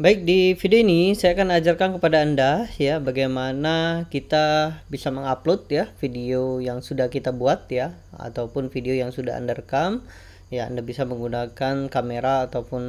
Baik, di video ini saya akan ajarkan kepada Anda ya bagaimana kita bisa mengupload ya video yang sudah kita buat ya ataupun video yang sudah Anda rekam. Ya, Anda bisa menggunakan kamera ataupun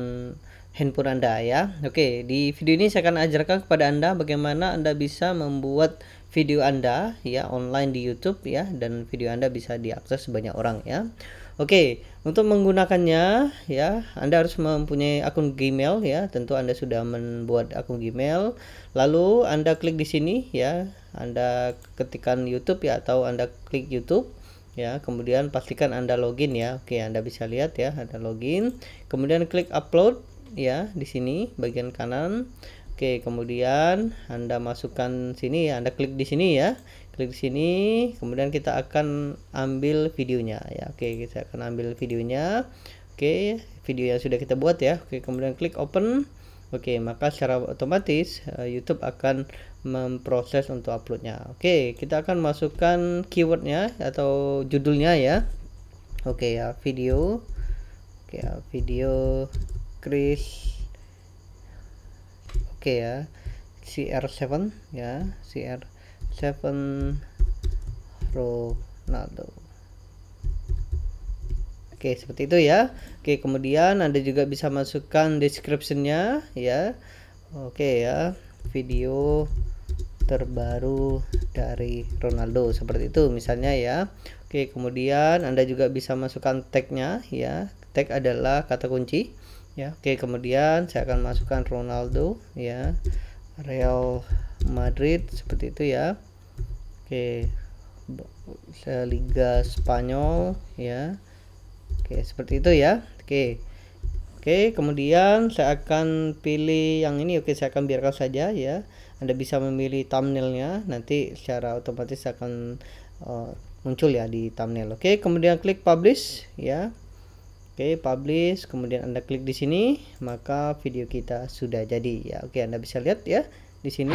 handphone Anda ya. Oke, di video ini saya akan ajarkan kepada Anda bagaimana Anda bisa membuat video Anda ya online di YouTube ya dan video Anda bisa diakses banyak orang ya. Oke, untuk menggunakannya ya Anda harus mempunyai akun Gmail ya. Tentu Anda sudah membuat akun Gmail. Lalu Anda klik di sini ya. Anda ketikkan YouTube ya atau Anda klik YouTube ya kemudian pastikan anda login ya oke anda bisa lihat ya anda login kemudian klik upload ya di sini bagian kanan. Oke, kemudian Anda masukkan sini ya, Anda klik di sini ya. Klik di sini, kemudian kita akan ambil videonya ya. Oke, kita akan ambil videonya. Oke, video yang sudah kita buat ya. Oke, kemudian klik open. Oke, maka secara otomatis eh, YouTube akan memproses untuk uploadnya. Oke, kita akan masukkan keywordnya atau judulnya ya. Oke ya, video. Oke ya, video Chris oke ya CR7 ya CR7 Ronaldo oke seperti itu ya oke kemudian anda juga bisa masukkan descriptionnya ya oke ya video terbaru dari Ronaldo seperti itu misalnya ya oke kemudian anda juga bisa masukkan tagnya ya tag adalah kata kunci ya oke kemudian saya akan masukkan Ronaldo ya Real Madrid seperti itu ya oke Liga Spanyol ya oke seperti itu ya oke Oke, kemudian saya akan pilih yang ini. Oke, saya akan biarkan saja ya. Anda bisa memilih thumbnailnya. Nanti secara otomatis akan uh, muncul ya di thumbnail. Oke, kemudian klik publish ya. Oke, publish, kemudian Anda klik di sini, maka video kita sudah jadi ya. Oke, Anda bisa lihat ya di sini.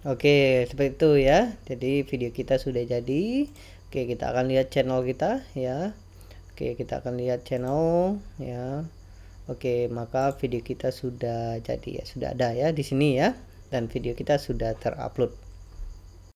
Oke, seperti itu ya. Jadi video kita sudah jadi. Oke, kita akan lihat channel kita ya. Oke, kita akan lihat channel ya. Oke, maka video kita sudah jadi ya, sudah ada ya di sini ya dan video kita sudah terupload.